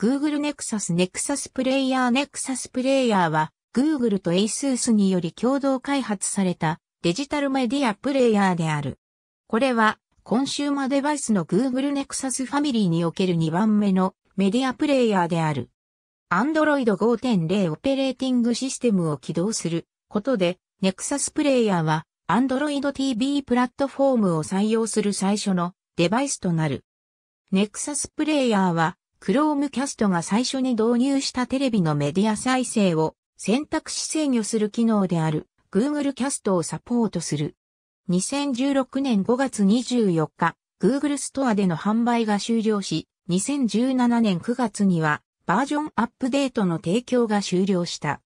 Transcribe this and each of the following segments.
Google Nexus Nexus プレイヤー Nexus プレイヤーは Google と ASUS により共同開発されたデジタルメディアプレイヤーである。これはコンシューマデバイスの Google Nexus ファミリーにおける2番目のメディアプレイヤーである。Android 5.0オペレーティングシステムを起動することで Nexus プレイヤーは Android TV プラットフォームを採用する最初のデバイスとなる。Nexus プレイヤーは Chromecast が最初に導入したテレビのメディア再生を選択肢制御する機能である Google Cast をサポートする。2016年5月24日、Google ストアでの販売が終了し、2017年9月にはバージョンアップデートの提供が終了した。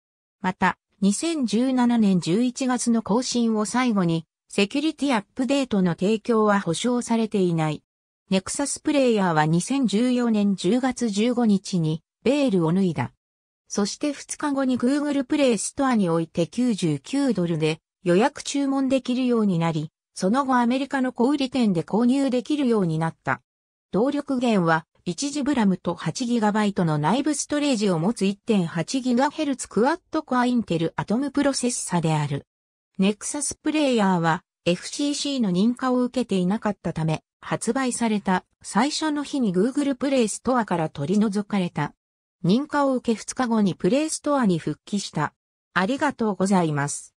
また、2017年11月の更新を最後に、セキュリティアップデートの提供は保証されていない。ネクサスプレイヤーは2014年10月15日にベールを脱いだ。そして2日後に Google プレイストアにおいて99ドルで予約注文できるようになり、その後アメリカの小売店で購入できるようになった。動力源は 1GB と 8GB の内部ストレージを持つ 1.8GHz クワッドコアインテルアトムプロセッサである。ネクサスプレイヤーは FCC の認可を受けていなかったため、発売された最初の日に Google プレイストアから取り除かれた。認可を受け2日後にプレイストアに復帰した。ありがとうございます。